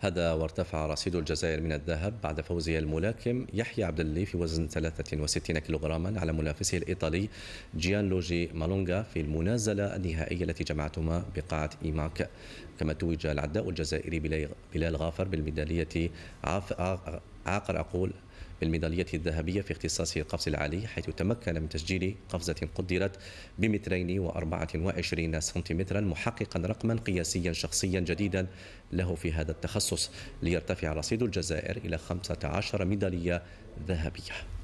هذا وارتفع رصيد الجزائر من الذهب بعد فوزه الملاكم يحيى عبد اللي في وزن 63 كيلوغراما على منافسه الإيطالي جيان لوجي مالونغا في المنازلة النهائية التي جمعتهما بقاعة إيماك كما توج العداء الجزائري بلال غافر بالميدالية عاف عاقر أقول بالميدالية الذهبية في اختصاصه القفز العالي حيث تمكن من تسجيل قفزة قدرت بمترين وأربعة وعشرين سنتيمترا محققا رقما قياسيا شخصيا جديدا له في هذا التخصص ليرتفع رصيد الجزائر إلى 15 ميدالية ذهبية